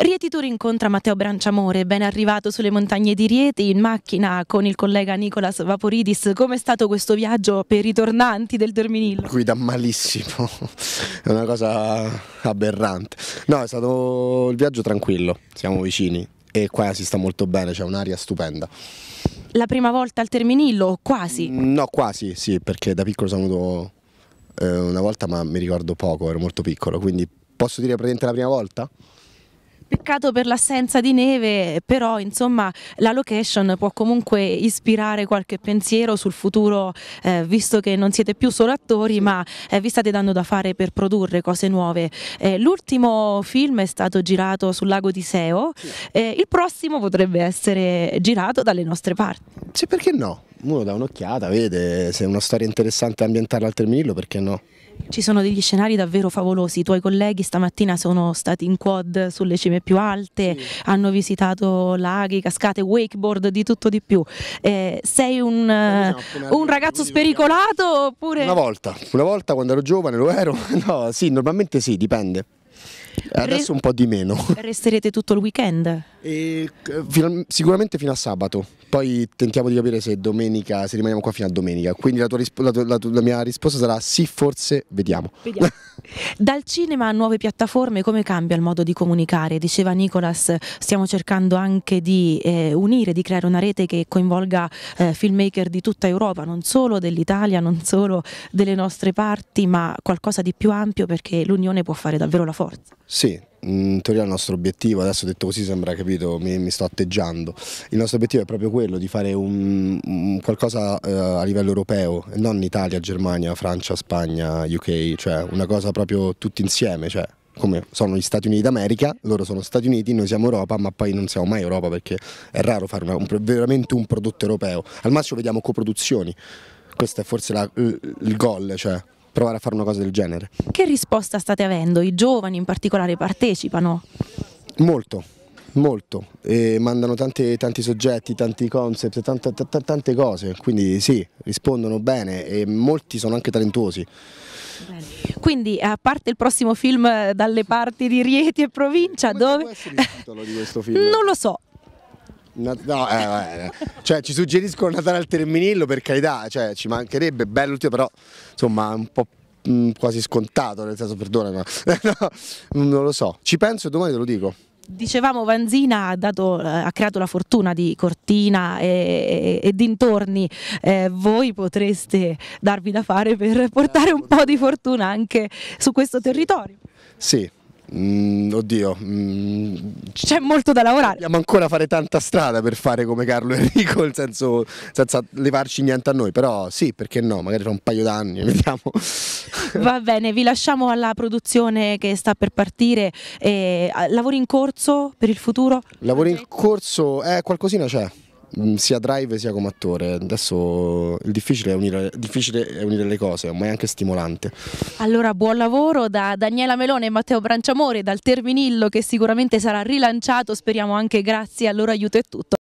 Rieti Tour incontra Matteo Branciamore, ben arrivato sulle montagne di Rieti in macchina con il collega Nicolas Vaporidis. Com'è stato questo viaggio per i tornanti del Terminillo? Guida malissimo, è una cosa aberrante. No, è stato il viaggio tranquillo, siamo vicini e qua si sta molto bene, c'è un'aria stupenda. La prima volta al Terminillo, quasi? Mm, no, quasi, sì, perché da piccolo sono venuto eh, una volta ma mi ricordo poco, ero molto piccolo, quindi posso dire praticamente la prima volta? Peccato per l'assenza di neve, però insomma la location può comunque ispirare qualche pensiero sul futuro, eh, visto che non siete più solo attori, ma eh, vi state dando da fare per produrre cose nuove. Eh, l'ultimo film è stato girato sul lago di Seo, eh, il prossimo potrebbe essere girato dalle nostre parti. Sì, perché no? uno dà un'occhiata, vede se è una storia interessante ambientarla al Terminillo, perché no? Ci sono degli scenari davvero favolosi, i tuoi colleghi stamattina sono stati in quad sulle cime più alte, sì. hanno visitato laghi, cascate, wakeboard, di tutto di più. Eh, sei un, eh, no, eh, un ragazzo spericolato oppure... Una volta, una volta quando ero giovane lo ero, no sì, normalmente sì, dipende. Adesso un po' di meno. Resterete tutto il weekend? E, eh, sicuramente fino a sabato, poi tentiamo di capire se domenica, se rimaniamo qua fino a domenica. Quindi la, tua la, la, la mia risposta sarà sì, forse, vediamo. vediamo. Dal cinema a nuove piattaforme, come cambia il modo di comunicare? Diceva Nicolas, stiamo cercando anche di eh, unire, di creare una rete che coinvolga eh, filmmaker di tutta Europa, non solo dell'Italia, non solo delle nostre parti, ma qualcosa di più ampio perché l'unione può fare davvero la forza. Sì, in teoria il nostro obiettivo, adesso detto così sembra capito, mi, mi sto atteggiando, il nostro obiettivo è proprio quello di fare un, un qualcosa eh, a livello europeo, non Italia, Germania, Francia, Spagna, UK, cioè una cosa proprio tutti insieme, cioè come sono gli Stati Uniti d'America, loro sono Stati Uniti, noi siamo Europa, ma poi non siamo mai Europa perché è raro fare una, un, veramente un prodotto europeo, al massimo vediamo coproduzioni, questo è forse la, il, il goal, cioè provare a fare una cosa del genere. Che risposta state avendo? I giovani in particolare partecipano? Molto, molto, e mandano tante, tanti soggetti, tanti concept, tante, tante, cose, quindi sì, rispondono bene e molti sono anche talentuosi. Bene. Quindi a parte il prossimo film eh, dalle parti di Rieti e provincia Come dove... Titolo di questo film? Non lo so, No, no eh, eh, cioè ci suggerisco Natale al Terminillo per carità, cioè, ci mancherebbe, bello l'ultimo, però insomma un po' mh, mm, quasi scontato, nel senso perdona, ma no, non lo so, ci penso e domani te lo dico. Dicevamo Vanzina ha, dato, eh, ha, creato la fortuna di Cortina e, e, e dintorni, eh, voi potreste darvi da fare per eh, portare un po' di fortuna anche su questo territorio. Sì, Mm, oddio, mm, c'è molto da lavorare. Dobbiamo ancora fare tanta strada per fare come Carlo Enrico, nel senso senza levarci niente a noi, però sì, perché no? Magari fra un paio d'anni, vediamo. Va bene, vi lasciamo alla produzione che sta per partire. Eh, lavori in corso per il futuro? Lavori in corso, eh, qualcosina c'è. Mm, sia drive sia come attore. Adesso il difficile è unire, difficile è unire le cose, ma è anche stimolante. Allora, buon lavoro da Daniela Melone e Matteo Branciamore, dal Terminillo che sicuramente sarà rilanciato, speriamo anche grazie al loro aiuto e tutto.